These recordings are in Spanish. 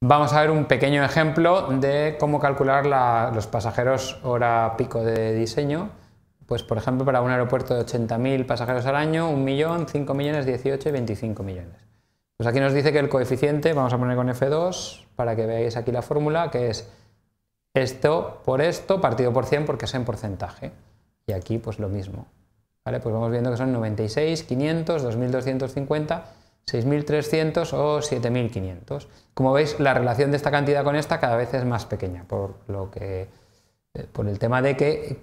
Vamos a ver un pequeño ejemplo de cómo calcular los pasajeros hora pico de diseño. Pues por ejemplo para un aeropuerto de 80.000 pasajeros al año, 1 millón, 5 millones, 18 y 25 millones. Pues aquí nos dice que el coeficiente, vamos a poner con F2 para que veáis aquí la fórmula, que es esto por esto partido por 100 porque es en porcentaje. Y aquí pues lo mismo. ¿Vale? Pues vamos viendo que son 96, 500, 2250 6.300 o 7.500. Como veis, la relación de esta cantidad con esta cada vez es más pequeña, por, lo que, eh, por el tema de que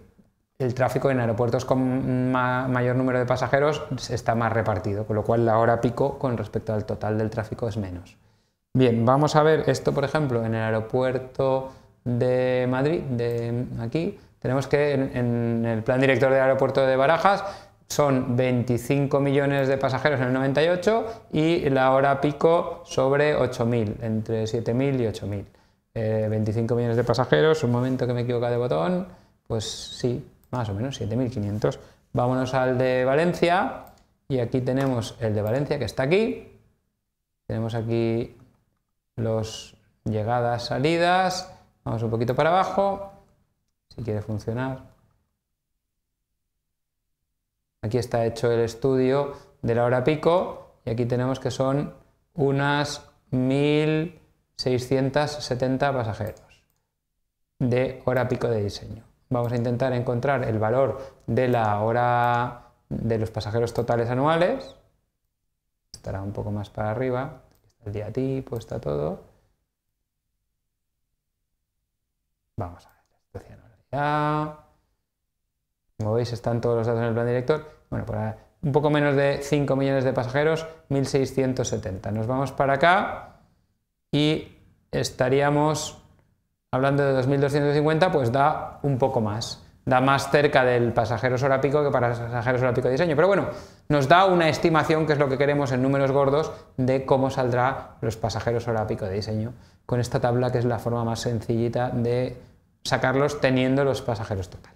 el tráfico en aeropuertos con mayor número de pasajeros está más repartido, con lo cual la hora pico con respecto al total del tráfico es menos. Bien, vamos a ver esto, por ejemplo, en el aeropuerto de Madrid, de aquí, tenemos que en, el plan director del aeropuerto de Barajas son 25 millones de pasajeros en el 98 y la hora pico sobre 8.000, entre 7.000 y 8.000. 25 eh, millones de pasajeros, un momento que me equivoca de botón, pues sí, más o menos 7.500. Vámonos al de Valencia y aquí tenemos el de Valencia que está aquí. Tenemos aquí los llegadas, salidas. Vamos un poquito para abajo, si quiere funcionar. Aquí está hecho el estudio de la hora pico y aquí tenemos que son unas 1.670 pasajeros de hora pico de diseño. Vamos a intentar encontrar el valor de la hora de los pasajeros totales anuales. Estará un poco más para arriba. el día tipo, está todo. Vamos a ver. Como veis, están todos los datos en el plan director. Bueno, para un poco menos de 5 millones de pasajeros, 1670. Nos vamos para acá y estaríamos hablando de 2250, pues da un poco más. Da más cerca del pasajero hora pico que para pasajeros hora pico diseño. Pero bueno, nos da una estimación, que es lo que queremos en números gordos, de cómo saldrá los pasajeros hora pico de diseño. Con esta tabla, que es la forma más sencillita de sacarlos teniendo los pasajeros totales.